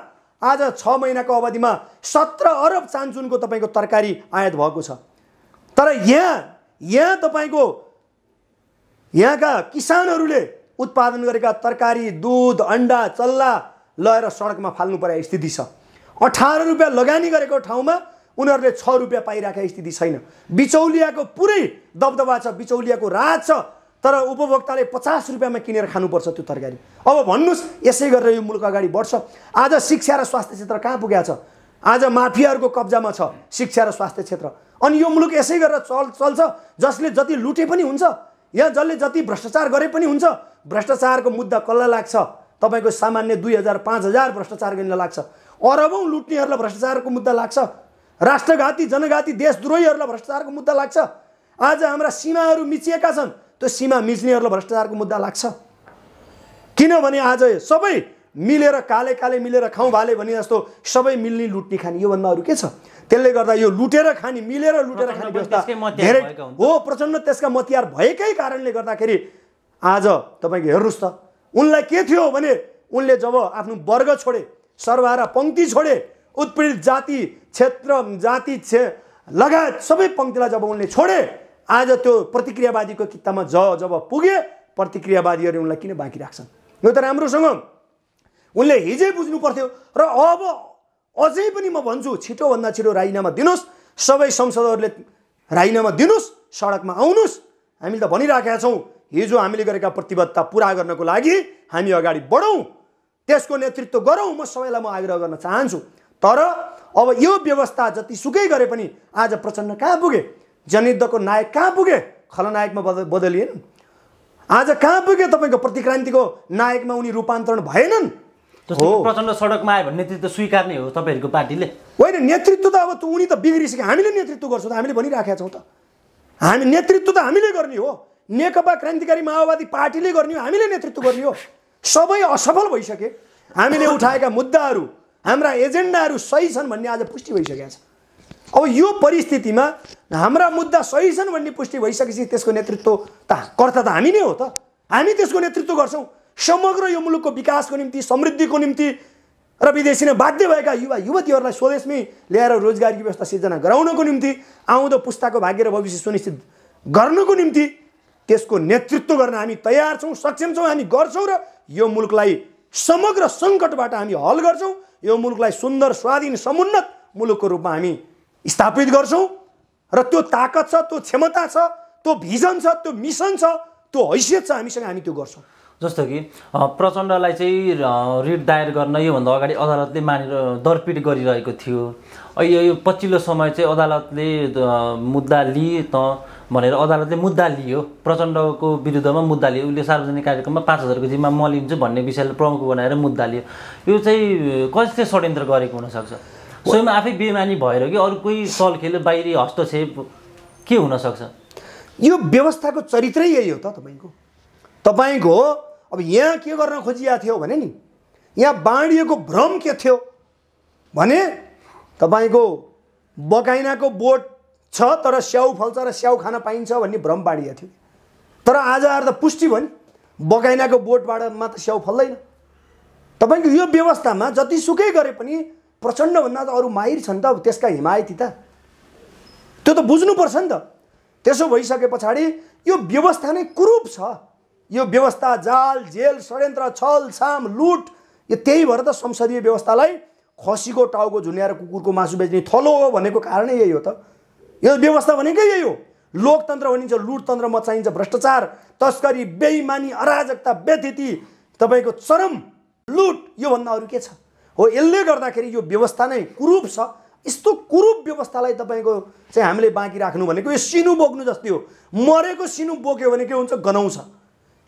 आज छ महिनाको अवधिमा सत्र अरब चान्चुनको तपाईँको तरकारी आयात भएको छ तर यहाँ यहाँ तपाईँको यहाँका किसानहरूले उत्पादन गरेका तरकारी दुध अन्डा चल्ला लगेर सडकमा फाल्नु परेको स्थिति छ अठार रुपियाँ लगानी गरेको ठाउँमा उनीहरूले छ रुपियाँ पाइरहेको स्थिति छैन बिचौलियाको पुरै दबदबा छ बिचौलियाको राज छ तर उपभोक्ताले पचास रुपियाँमा किनेर खानुपर्छ त्यो तरकारी अब भन्नुहोस् यसै गरेर यो मुलुक अगाडि बढ्छ आज शिक्षा र स्वास्थ्य क्षेत्र कहाँ पुगेको छ आज माफियाहरूको कब्जामा छ शिक्षा र स्वास्थ्य क्षेत्र अनि यो मुलुक यसै गरेर चल चल्छ जसले जति लुटे पनि हुन्छ या जसले जति भ्रष्टाचार गरे पनि हुन्छ भ्रष्टाचारको मुद्दा कसलाई लाग्छ तपाईँको सामान्य दुई हजार पाँच हजार भ्रष्टाचार गर्नेलाई लाग्छ अरबौँ लुट्नेहरूलाई भ्रष्टाचारको मुद्दा लाग्छ राष्ट्रघाती जनघाती देशद्रोहीहरूलाई भ्रष्टाचारको मुद्दा लाग्छ आज हाम्रा सीमाहरू मिचिएका छन् त्यो सीमा मिच्नेहरूलाई भ्रष्टाचारको मुद्दा लाग्छ किनभने आज सबै मिलेर काले काले मिलेर खाउँ भाले भने जस्तो सबै मिल्ने लुट्ने खाने योभन्दा अरू के छ त्यसले गर्दा यो लुटेर खाने मिलेर लुटेर खाने व्यवस्था धेरै हो प्रचण्ड त्यसका मतियार भएकै कारणले गर्दाखेरि आज तपाईँको हेर्नुहोस् त उनलाई के थियो भने उनले जब आफ्नो वर्ग छोडे सर्वहारा पङ्क्ति छोडे उत्पीडित जाति क्षेत्र जाति क्षे लगायत सबै पङ्क्तिलाई जब उनले छोडे आज त्यो प्रतिक्रियावादीको कित्तामा ज जब पुगे प्रतिक्रियावादीहरूले उनलाई किन बाँकी राख्छन् यो त राम्रोसँग उनले हिजै बुझ्नु पर्थ्यो र अब अझै पनि म भन्छु छिटोभन्दा छिटो राजीनामा दिनुहोस् सबै संसदहरूले राजीनामा दिनुहोस् सडकमा आउनुहोस् हामीले त भनिराखेका छौँ हिजो हामीले गरेका प्रतिबद्धता पुरा गर्नको लागि हामी अगाडि बढौँ त्यसको नेतृत्व गरौँ म सबैलाई म आग्रह गर्न चाहन्छु तर अब यो व्यवस्था जतिसुकै गरे पनि आज प्रचण्ड कहाँ पुगे जनयुद्धको नायक कहाँ पुगे खलनायकमा बद बदलिएन आज कहाँ पुगे तपाईँको प्रतिक्रान्तिको नायकमा उनी रूपान्तरण भएनन् प्रचण्ड सडकमा आयो भने नेतृत्व नै हो तपाईँहरूको पार्टीले होइन नेतृत्व त अब उनी त बिग्रिसके हामीले नेतृत्व गर्छौँ त हामीले भनिराखेका छौँ त हामी नेतृत्व त हामीले गर्ने हो नेकपा क्रान्तिकारी माओवादी पार्टीले गर्ने हो हामीले नेतृत्व गर्ने हो सबै असफल भइसके हामीले उठाएका मुद्दाहरू हाम्रा एजेन्डाहरू सही छन् भन्ने आज पुष्टि भइसकेका छ अब यो परिस्थितिमा हाम्रा मुद्दा सही छन् भन्ने पुष्टि भइसकेपछि त्यसको नेतृत्व त कर्ता त हामी नै हो त हामी त्यसको नेतृत्व गर्छौँ समग्र यो मुलुकको विकासको निम्ति समृद्धिको निम्ति र विदेशी नै बाध्य भएका युवा युवतीहरूलाई स्वदेशमै ल्याएर रोजगारीको व्यवस्था सिर्जना गराउनको निम्ति आउँदो पुस्ताको भाग्य र भविष्य सुनिश्चित गर्नको निम्ति त्यसको नेतृत्व गर्न हामी तयार छौँ सक्षम छौँ हामी गर्छौँ र यो मुलुकलाई समग्र सङ्कटबाट हामी हल गर्छौँ यो मुलुकलाई सुन्दर स्वाधीन समुन्नत मुलुकको रूपमा हामी स्थापित गर्छौँ र त्यो ताकत छ त्यो क्षमता छ त्यो भिजन छ त्यो मिसन छ त्यो हैसियत छ हामीसँग हामी त्यो गर्छौँ जस्तो कि प्रचण्डलाई चाहिँ रिट दायर गर्न योभन्दा अगाडि अदालतले मानेर दरपिट गरिरहेको थियो अहिले यो पछिल्लो समय चाहिँ अदालतले मुद्दा लिए त भनेर अदालतले मुद्दा लियो प्रचण्डको विरुद्धमा मुद्दा लियो उसले सार्वजनिक कार्यक्रममा पाँच हजारको जिम्मा म लिन्छु भन्ने विषयलाई प्रमुख बनाएर मुद्दा लियो यो चाहिँ कसले षड्यन्त्र गरेको हुनसक्छ स्वयं आफै बेमानी भएर कि अरू कोही सल खेल्यो बाहिरी हस्तक्षेप के हुनसक्छ यो व्यवस्थाको चरित्रै यही हो त तपाईँको तपाईँको अब यहाँ के गर्न खोजिया थियो भने नि यहाँ बाँडिएको भ्रम के थियो भने तपाईँको बकाइनाको बोट छ तर स्याउ फल्छ र स्याउ खान पाइन्छ भन्ने भ्रम बाँडिएको थियो तर आज आएर त पुष्टि भयो नि बकाइनाको बोटबाट मात्र स्याउ फल्दैन तपाईँको यो व्यवस्थामा जतिसुकै गरे पनि प्रचण्डभन्दा त अरू माहिर छन् त त्यसका हिमायती त त्यो त बुझ्नुपर्छ नि त त्यसो भइसके पछाडि यो व्यवस्था नै कुरूप छ यो व्यवस्था जाल जेल षड्यन्त्र छल छाम लुट यो त्यही भएर त संसदीय व्यवस्थालाई खसीको टाउको झुन्याएर कुकुरको मासु बेच्ने थलो हो भनेको कारणै यही हो त यो व्यवस्था भनेकै यही हो लोकतन्त्र भनिन्छ लुटतन्त्र मचाइन्छ भ्रष्टाचार तस्करी बेइमानी अराजकता व्यथिति तपाईँको चरम लुट योभन्दा अरू के छ हो यसले गर्दाखेरि यो व्यवस्था नै कुरूप छ यस्तो कुरूप व्यवस्थालाई तपाईँको चाहिँ हामीले बाँकी राख्नु भनेको यो सिनु बोक्नु जस्तै हो मरेको सिनु बोक्यो भने के हुन्छ गनाउँछ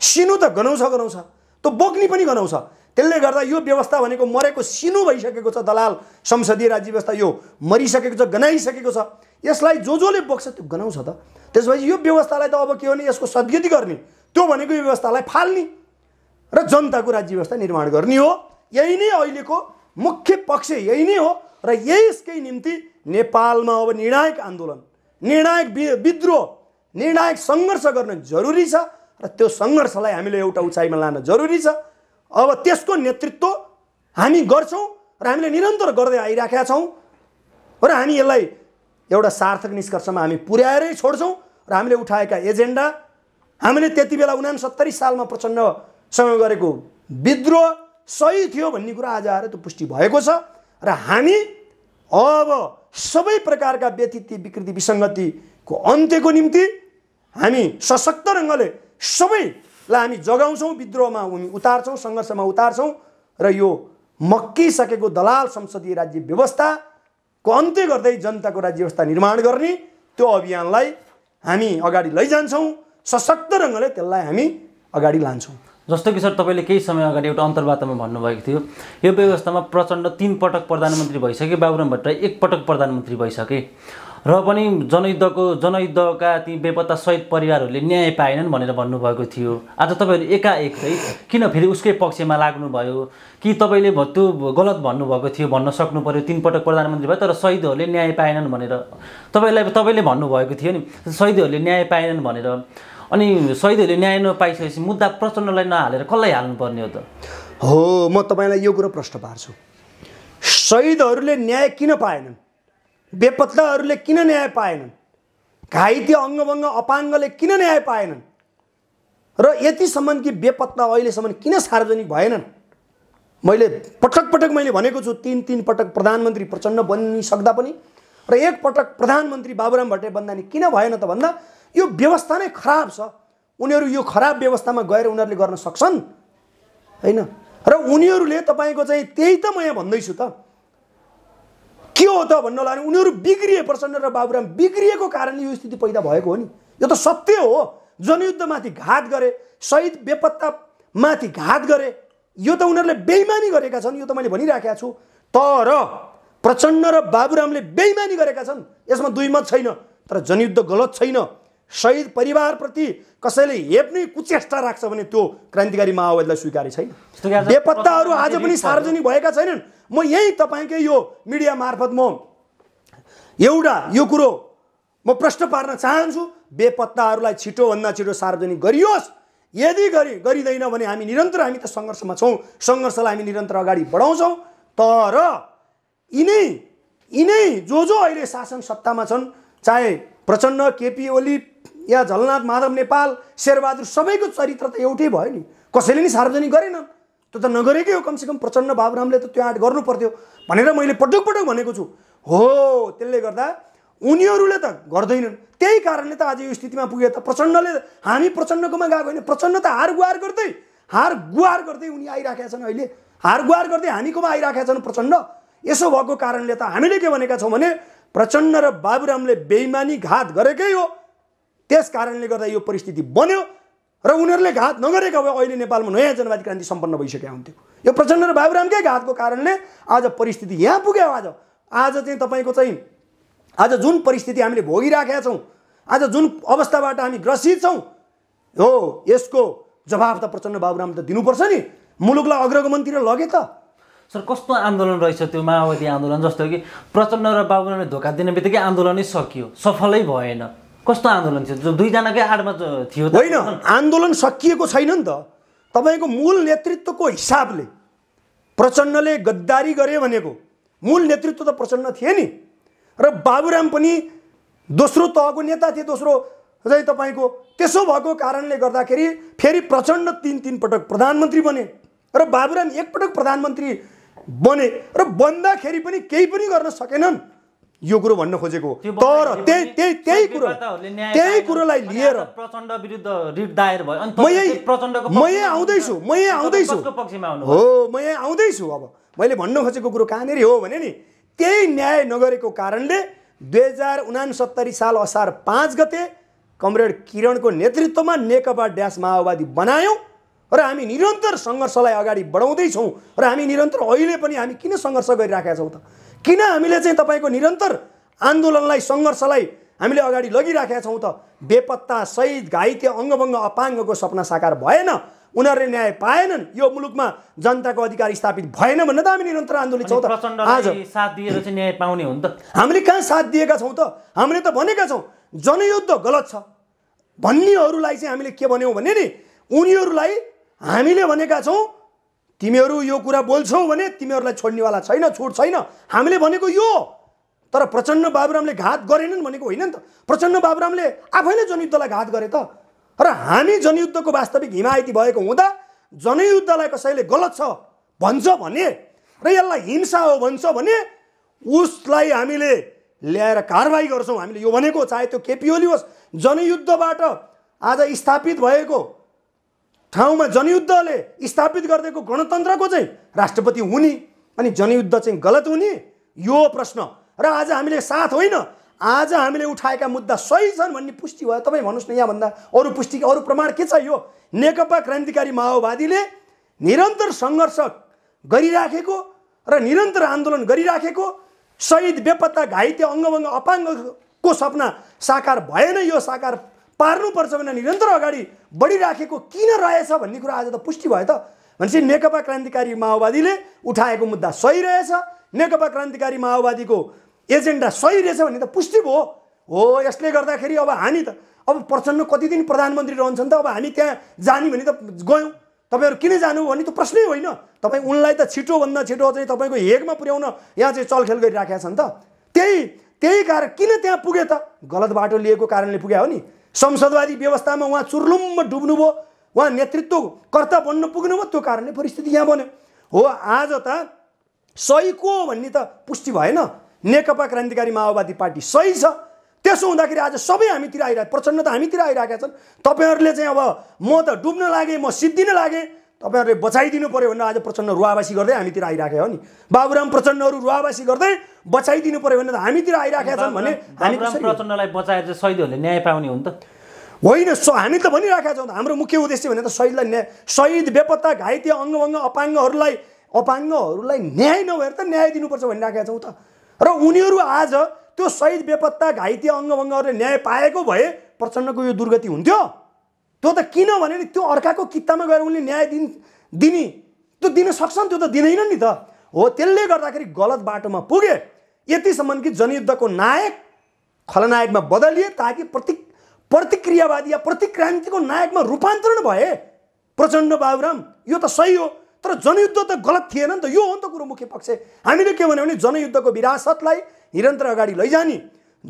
सिनु त गनाउँछ गनाउँछ त्यो बोक्ने पनि गनाउँछ त्यसले गर्दा यो व्यवस्था भनेको मरेको सिनु भइसकेको छ दलाल संसदीय राज्य व्यवस्था यो मरिसकेको छ गनाइसकेको छ यसलाई जो जसले बोक्छ त्यो गनाउँछ त त्यसपछि यो व्यवस्थालाई त अब के हो भने यसको सद्गति गर्ने त्यो भनेको यो व्यवस्थालाई फाल्ने र जनताको राज्य व्यवस्था निर्माण गर्ने हो यही नै अहिलेको मुख्य पक्ष यही नै हो र यसकै निम्ति नेपालमा अब निर्णायक आन्दोलन निर्णायक विद्रोह निर्णायक सङ्घर्ष गर्न जरुरी छ र त्यो सङ्घर्षलाई हामीले एउटा उचाइमा लान जरुरी छ अब त्यसको नेतृत्व हामी गर्छौँ र हामीले निरन्तर गर्दै आइराखेका छौँ र हामी यसलाई एउटा सार्थक निष्कर्षमा हामी पुर्याएरै छोड्छौँ र हामीले उठाएका एजेन्डा हामीले त्यति बेला उनासत्तरी सालमा प्रचण्डसँग गरेको विद्रोह सही थियो भन्ने कुरा आज आएर त्यो पुष्टि भएको छ र हामी अब सबै प्रकारका व्यतिथि विकृति विसङ्गतिको अन्त्यको निम्ति हामी सशक्त रङ्गले सबैलाई हामी जगाउँछौँ विद्रोहमा हामी उतार्छौँ सङ्घर्षमा उतार्छौँ र यो मक्किसकेको दलाल संसदीय राज्य व्यवस्थाको अन्त्य गर्दै जनताको राज्य व्यवस्था निर्माण गर्ने त्यो अभियानलाई हामी अगाडि लैजान्छौँ सशक्त रङ्गले त्यसलाई हामी अगाडि लान्छौँ जस्तो कि सर तपाईँले केही समय अगाडि एउटा अन्तर्वार्तामा भन्नुभएको थियो यो व्यवस्थामा प्रचण्ड तिन पटक प्रधानमन्त्री भइसके बाबुराम भट्टराई एकपटक प्रधानमन्त्री भइसके र पनि जनयुद्धको जनयुद्धका ती बेपत्ता सहित परिवारहरूले न्याय पाएनन् भनेर भन्नुभएको थियो आज तपाईँहरू एकाएक चाहिँ किन फेरि उसकै पक्षमा लाग्नुभयो कि तपाईँले त्यो गलत भन्नुभएको थियो भन्न सक्नु पऱ्यो तिनपटक प्रधानमन्त्री भयो तर शहीदहरूले न्याय पाएनन् भनेर तपाईँलाई तपाईँले भन्नुभएको थियो नि शहीदहरूले न्याय पाएनन् भनेर अनि शहीदहरूले न्याय नपाइसकेपछि मुद्दा प्रचण्डलाई नहालेर कसलाई हाल्नुपर्ने हो त हो म तपाईँलाई यो कुरो प्रश्न पार्छु शहीदहरूले न्याय किन पाएनन् बेपत्ताहरूले किन न्याय पाएनन् घाइते अङ्गभङ्ग अपाङ्गले किन न्याय पाएनन् र यतिसम्म कि बेपत्ता अहिलेसम्म किन सार्वजनिक भएनन् मैले पटक पटक मैले भनेको छु तिन तिन पटक प्रधानमन्त्री प्रचण्ड बनिसक्दा पनि र एकपटक प्रधानमन्त्री बाबुराम भट्टराई बन्दा नि किन भएन त भन्दा यो व्यवस्था नै खराब छ उनीहरू यो खराब व्यवस्थामा गएर उनीहरूले गर्न सक्छन् होइन र उनीहरूले तपाईँको चाहिँ त्यही त म यहाँ भन्दैछु त के हो त भन्नु लाग्यो उनीहरू बिग्रिए प्रचण्ड र बाबुराम बिग्रिएको कारणले यो स्थिति पैदा भएको हो नि यो त सत्य हो जनयुद्धमाथि घात गरे शहीद बेपत्तामाथि घात गरे यो त उनीहरूले बेइमानी गरेका छन् यो त मैले भनिराखेका छु तर प्रचण्ड र बाबुरामले बेइमानी गरेका छन् यसमा दुई मत छैन तर जनयुद्ध गलत छैन शहीद परिवारप्रति कसैले हेप्ने कुचेष्टा राख्छ भने त्यो क्रान्तिकारी माओवादीलाई स्वीकार छैन बेपत्ताहरू आज पनि सार्वजनिक भएका छैनन् म यही तपाईँकै यो मिडिया मार्फत म एउटा यो कुरो म प्रश्न पार्न चाहन्छु बेपत्ताहरूलाई छिटोभन्दा छिटो सार्वजनिक गरियोस् यदि गरि गरिँदैन भने हामी निरन्तर हामी त सङ्घर्षमा छौँ सङ्घर्षलाई हामी निरन्तर अगाडि बढाउँछौँ तर यिनै यिनै जो जो अहिले शासन सत्तामा छन् चाहे प्रचण्ड केपी ओली या झलनाथ माधव नेपाल शेरबहादुर सबैको चरित्र त एउटै भयो नि कसैले नि सार्वजनिक गरेन त्यो त नगरेकै हो कमसेकम प्रचण्ड बाबुरामले त त्यो आँट गर्नु पर्थ्यो भनेर मैले पटक पटक भनेको छु हो त्यसले गर्दा उनीहरूले त गर्दैनन् त्यही कारणले त आज यो स्थितिमा पुगे त प्रचण्डले हामी प्रचण्डकोमा गएको होइन प्रचण्ड त हार गुहार गर्दै हार गुहार गर्दै उनी आइराखेका छन् अहिले हार गुहार गर्दै हामीकोमा आइराखेका छन् प्रचण्ड यसो भएको कारणले त हामीले के भनेका छौँ भने प्रचण्ड र बाबुरामले बेइमानी घात गरेकै हो त्यस कारणले गर्दा यो परिस्थिति बन्यो र उनीहरूले घात नगरेका भए अहिले नेपालमा नयाँ जनवादी क्रान्ति सम्पन्न भइसकेका हुन्थ्यो यो प्रचण्ड र बाबुरामकै घातको कारणले आज परिस्थिति यहाँ पुग्यो आज आज चाहिँ तपाईँको चाहिँ आज जुन परिस्थिति हामीले भोगिराखेका छौँ आज जुन अवस्थाबाट हामी ग्रसित छौँ हो यसको जवाब त प्रचण्ड बाबुराम त दिनुपर्छ नि मुलुकलाई अग्रगमनतिर लगे त सर कस्तो आन्दोलन रहेछ त्यो माओवादी आन्दोलन जस्तो कि प्रचण्ड र बाबुरामले धोका दिने बित्तिकै आन्दोलनै सकियो सफलै भएन कस्तो आन्दोलन थियो दुईजनाकै आडमा थियो होइन आन्दोलन सकिएको छैन नि त तपाईँको मूल नेतृत्वको हिसाबले प्रचण्डले गद्दारी गरे भनेको मूल नेतृत्व त प्रचण्ड थिए नि र बाबुराम पनि दोस्रो तहको नेता थिए दोस्रो चाहिँ तपाईँको त्यसो भएको कारणले गर्दाखेरि फेरि प्रचण्ड तिन तिन पटक प्रधानमन्त्री बने र बाबुराम एकपटक प्रधानमन्त्री बने र बन्दाखेरि पनि केही पनि गर्न सकेनन् यो कुरो भन्न खोजेको तर त्यही त्यही त्यही कुरो त्यही कुरोलाई लिएर प्रचण्ड विरुद्ध रिट दायर भयो अनि प्रचण्डको म यही आउँदैछु म यही आउँदैछु हो म यही आउँदैछु अब मैले भन्न खोजेको कुरो कहाँनिर हो भने नि त्यही न्याय नगरेको कारणले दुई हजार उनासत्तरी साल असार पाँच गते कमरेड किरणको नेतृत्वमा नेकपा ड्यास माओवादी बनायौँ र हामी निरन्तर सङ्घर्षलाई अगाडि बढाउँदैछौँ र हामी निरन्तर अहिले पनि हामी किन सङ्घर्ष गरिराखेका छौँ त किन हामीले चाहिँ तपाईँको निरन्तर आन्दोलनलाई सङ्घर्षलाई हामीले अगाडि लगिराखेका छौँ त बेपत्ता सहित घाइते अङ्गभङ्ग अपाङ्गको सपना साकार भएन उनीहरूले न्याय पाएनन् यो मुलुकमा जनताको अधिकार स्थापित भएन भनेर त हामी निरन्तर आन्दोलित छौँ आज साथ दिएर चाहिँ न्याय पाउने हो नि त हामीले कहाँ साथ दिएका छौँ त हामीले त भनेका छौँ जनयुद्ध गलत छ भन्नेहरूलाई चाहिँ हामीले के भन्यौँ भने नि उनीहरूलाई हामीले भनेका छौँ तिमीहरू यो कुरा बोल्छौ भने तिमीहरूलाई छोड्नेवाला छैन छोड छैन हामीले भनेको यो तर प्रचण्ड बाबुरामले घात गरेनन् भनेको होइन नि त प्रचण्ड बाबुरामले आफैले जनयुद्धलाई घात गरे त र हामी जनयुद्धको वास्तविक हिमायती भएको हुँदा जनयुद्धलाई कसैले गलत छ भन्छ भने र यसलाई हिंसा हो भन्छ भने उसलाई हामीले ल्याएर कारवाही गर्छौँ हामीले यो भनेको चाहे त्यो केपिओली होस् जनयुद्धबाट आज स्थापित भएको ठाउँमा जनयुद्धले स्थापित गरिदिएको गणतन्त्रको चाहिँ राष्ट्रपति हुने अनि जनयुद्ध चाहिँ गलत हुने यो प्रश्न र आज हामीले साथ होइन आज हामीले उठाएका मुद्दा सही छन् भन्ने पुष्टि भयो तपाईँ भन्नुहोस् न यहाँभन्दा अरू पुष्टि अरू प्रमाण के छ यो नेकपा क्रान्तिकारी माओवादीले निरन्तर सङ्घर्ष गरिराखेको र निरन्तर आन्दोलन गरिराखेको शहीद बेपत्ता घाइते अङ्गभङ्ग अपाङ्गको सपना साकार भएन यो साकार पार्नुपर्छ भनेर निरन्तर अगाडि बढिराखेको किन रहेछ भन्ने कुरा आज त पुष्टि भयो त भनेपछि नेकपा क्रान्तिकारी माओवादीले उठाएको मुद्दा सही रहेछ नेकपा क्रान्तिकारी माओवादीको एजेन्डा सही रहेछ भन्ने त पुष्टि भयो हो यसले गर्दाखेरि अब हामी त अब प्रचण्ड कति दिन प्रधानमन्त्री रहन्छन् त अब हामी त्यहाँ जाने भने त गयौँ तपाईँहरू किन जानु भने त प्रश्नै होइन तपाईँ उनलाई त छिटोभन्दा छिटो चाहिँ तपाईँको हेगमा पुर्याउन यहाँ चाहिँ चलखेल गरिराखेका छन् त त्यही त्यही कारण किन त्यहाँ पुगे त गलत बाटो लिएको कारणले पुग्यो हो नि संसदवादी व्यवस्थामा उहाँ चुर्लुम्ब डुब्नुभयो उहाँ नेतृत्वकर्ता बन्न पुग्नुभयो त्यो कारणले परिस्थिति यहाँ बन्यो हो आज त सही को भन्ने त पुष्टि भएन नेकपा क्रान्तिकारी माओवादी पार्टी सही छ त्यसो हुँदाखेरि आज सबै हामीतिर आइरहेको प्रचण्ड त हामीतिर आइरहेका छन् तपाईँहरूले चाहिँ अब म त डुब्न लागेँ म सिद्धिन लागेँ तपाईँहरूले बचाइदिनु पऱ्यो भनेर आज प्रचण्ड रुवावासी गर्दै हामीतिर आइराखेको हो नि बाबुराम प्रचण्डहरू रुवावासी गर्दै बचाइदिनु पऱ्यो भने त हामीतिर आइराखेका छन् भने हामी प्रचण्डलाई बचाएर चाहिँ शहीदहरूले न्याय पाउने हो नि त होइन स हामी त भनिराखेका छौँ हाम्रो मुख्य उद्देश्य भने त शहीदलाई न्याय शहीद बेपत्ता घाइते अङ्गभङ्ग अपाङ्गहरूलाई अपाङ्गहरूलाई न्याय नभएर त न्याय दिनुपर्छ भनिराखेका छौँ त र उनीहरू आज त्यो शहीद बेपत्ता घाइते अङ्गभङ्गहरूले न्याय पाएको भए प्रचण्डको यो दुर्गति हुन्थ्यो त्यो त किनभने नि त्यो अर्काको कितामा गएर उनले न्याय दिन दिने त्यो दिन सक्छन् त्यो त दिँदैन नि त हो त्यसले गर्दाखेरि गलत बाटोमा पुगे यतिसम्म कि जनयुद्धको नायक खलनायकमा बदलिए ताकि प्रति प्रतिक्रियावादी या प्रतिक्रान्तिको नायकमा रूपान्तरण भए प्रचण्ड बाबुराम यो त सही हो तर जनयुद्ध त गलत थिएन नि त यो हो नि त कुरो मुख्य पक्ष हामीले के भन्यो भने जनयुद्धको विरासतलाई निरन्तर अगाडि लैजाने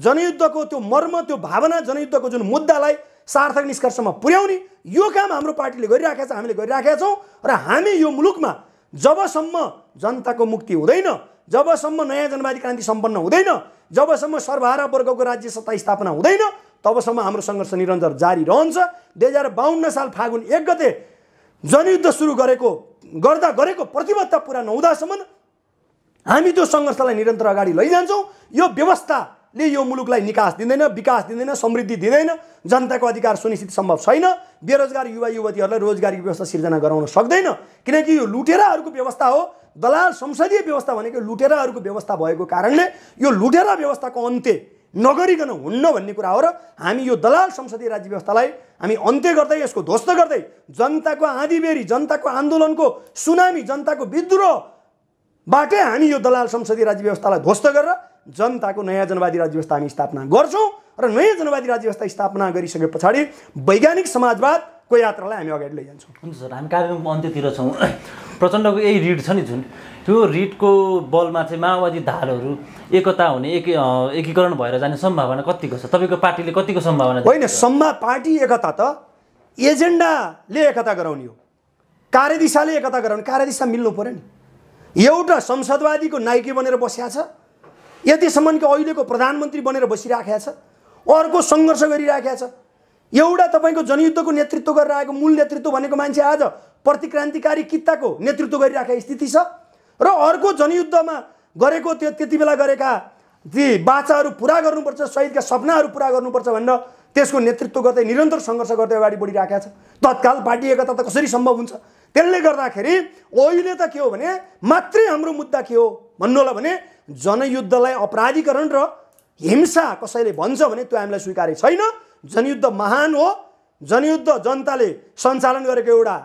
जनयुद्धको त्यो मर्म त्यो भावना जनयुद्धको जुन मुद्दालाई सार्थक निष्कर्षमा पुर्याउने यो काम हाम्रो पार्टीले गरिराखेका छ हामीले गरिराखेका छौँ र हामी यो मुलुकमा जबसम्म जनताको मुक्ति हुँदैन जबसम्म नयाँ जनवादी क्रान्ति सम्पन्न हुँदैन जबसम्म सर्वहारा वर्गको राज्य सत्ता स्थापना हुँदैन तबसम्म हाम्रो सङ्घर्ष निरन्तर जारी रहन्छ दुई हजार बाहन्न साल फागुन एक गते जनयुद्ध सुरु गरेको गर्दा गरेको प्रतिबद्धता पुरा नहुँदासम्म हामी त्यो सङ्घर्षलाई निरन्तर अगाडि लैजान्छौँ यो व्यवस्था ले यो मुलुकलाई निकास दिँदैन विकास दिँदैन समृद्धि दिँदैन जनताको अधिकार सुनिश्चित सम्भव छैन बेरोजगार युवा युवतीहरूलाई रोजगारीको व्यवस्था सिर्जना गराउन सक्दैन किनकि यो लुटेराहरूको व्यवस्था हो दलाल संसदीय व्यवस्था भनेको लुटेराहरूको व्यवस्था भएको कारणले यो लुटेरा व्यवस्थाको अन्त्य नगरिकन हुन्न भन्ने कुरा हो र हामी यो दलाल संसदीय राज्य व्यवस्थालाई हामी अन्त्य गर्दै यसको ध्वस्त गर्दै जनताको आँधीबेरी जनताको आन्दोलनको सुनामी जनताको विद्रोह बाटै हामी यो दलाल संसदीय राज्य व्यवस्थालाई ध्वस्त गरेर जनताको नयाँ जनवादी राज्य व्यवस्था हामी स्थापना गर्छौँ र नयाँ जनवादी राज्य व्यवस्था स्थापना गरिसके पछाडि वैज्ञानिक समाजवादको यात्रालाई हामी अगाडि लैजान्छौँ हुन्छ सर हामी कार्यक्रमको अन्त्यतिर छौँ प्रचण्डको यही रिड छ नि जुन त्यो रिडको बलमा चाहिँ माओवादी धारहरू एकता हुने एक एकीकरण भएर जाने सम्भावना कतिको छ तपाईँको पार्टीले कतिको सम्भावना होइन सम्भा पार्टी एकता त एजेन्डाले एकता गराउने हो कार्यदिशाले एकता गराउने कार्यदिशा मिल्नु पऱ्यो नि एउटा संसदवादीको नायकी बनेर बसिया छ यतिसम्मको अहिलेको प्रधानमन्त्री बनेर बसिराखेको छ अर्को सङ्घर्ष गरिराखेको छ एउटा तपाईँको जनयुद्धको नेतृत्व गरेर आएको मूल नेतृत्व भनेको मान्छे आज प्रतिक्रान्तिकारी कित्ताको नेतृत्व गरिराखेको स्थिति छ र अर्को जनयुद्धमा गरेको त्यो त्यति बेला गरेका ती बाचाहरू पुरा गर्नुपर्छ सहितका सपनाहरू पुरा गर्नुपर्छ भनेर त्यसको नेतृत्व गर्दै निरन्तर सङ्घर्ष गर्दै अगाडि बढिरहेका छ तत्काल पार्टी एकता त कसरी सम्भव हुन्छ त्यसले गर्दाखेरि अहिले त के हो भने मात्रै हाम्रो मुद्दा के हो भन्नु होला भने जनयुद्धलाई अपराधीकरण र हिंसा कसैले भन्छ भने त्यो हामीलाई स्वीकार्य छैन जनयुद्ध महान हो जनयुद्ध जनताले सञ्चालन गरेको एउटा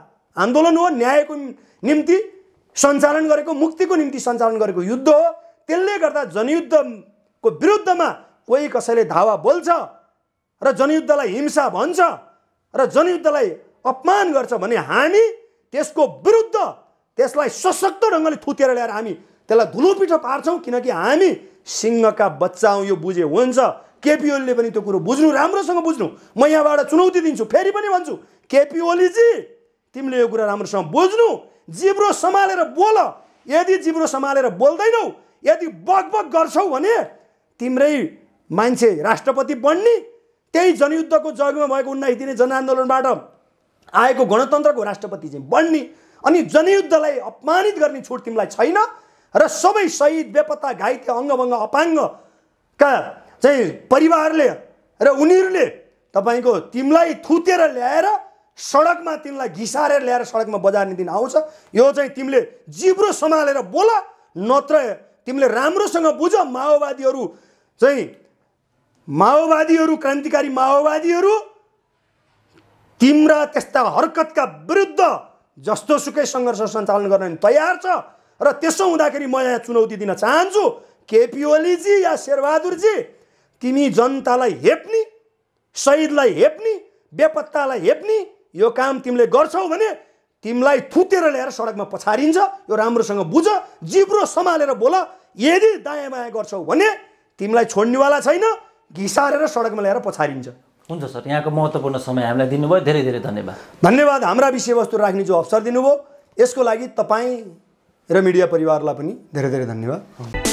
आन्दोलन हो न्यायको निम्ति सञ्चालन गरेको मुक्तिको निम्ति सञ्चालन गरेको युद्ध हो त्यसले गर्दा जनयुद्धको विरुद्धमा कोही कसैले धावा बोल्छ र जनयुद्धलाई हिंसा भन्छ र जनयुद्धलाई अपमान गर्छ भने हामी त्यसको विरुद्ध त्यसलाई सशक्त ढङ्गले थुतेर ल्याएर हामी त्यसलाई धुलोपिठो पार्छौँ किनकि हामी सिंहका बच्चा हौ यो बुझे हुन्छ केपी ओलीले पनि त्यो कुरो बुझ्नु राम्रोसँग बुझ्नु म यहाँबाट चुनौती दिन्छु फेरि पनि भन्छु केपी ओलीजी तिमीले यो कुरा राम्रोसँग बुझ्नु जिब्रो सम्हालेर बोल यदि जिब्रो सम्हालेर बोल्दैनौ यदि बकबक गर्छौ भने तिम्रै मान्छे राष्ट्रपति बन्ने त्यही जनयुद्धको जगमा भएको उन्नाइस दिने जनआन्दोलनबाट आएको गणतन्त्रको राष्ट्रपति चाहिँ बन्ने अनि जनयुद्धलाई अपमानित गर्ने छुट तिमीलाई छैन र सबै सहिद बेपत्ता घाइते अङ्गभङ्ग अपाङ्गका चाहिँ परिवारले र उनीहरूले तपाईँको तिमीलाई थुतेर ल्याएर सडकमा तिमीलाई घिसारेर ल्याएर सडकमा बजार्ने दिन आउँछ यो चाहिँ तिमीले जिब्रो सम्हालेर बोल नत्र तिमीले राम्रोसँग बुझ माओवादीहरू चाहिँ माओवादीहरू क्रान्तिकारी माओवादीहरू तिम्रा त्यस्ता हरकतका विरुद्ध जस्तो सुकै सङ्घर्ष सञ्चालन गर्न तयार छ र त्यसो हुँदाखेरि म यहाँ चुनौती दिन चाहन्छु केपी ओलीजी या शेरबहादुरजी तिमी जनतालाई हेप्ने शहीदलाई हेप्ने बेपत्तालाई हेप्ने यो काम तिमीले गर्छौ भने तिमीलाई थुतेर ल्याएर सडकमा पछारिन्छ यो राम्रोसँग बुझ जिब्रो सम्हालेर बोल यदि दायाँ बायाँ गर्छौ भने तिमीलाई छोड्नेवाला छैन घिसारेर सडकमा ल्याएर पछारिन्छ हुन्छ सर यहाँको महत्त्वपूर्ण समय हामीलाई दिनुभयो धेरै धेरै धन्यवाद धन्यवाद हाम्रा विषयवस्तु राख्ने जो अवसर दिनुभयो यसको लागि तपाईँ र मिडिया परिवारलाई पनि धेरै धेरै धन्यवाद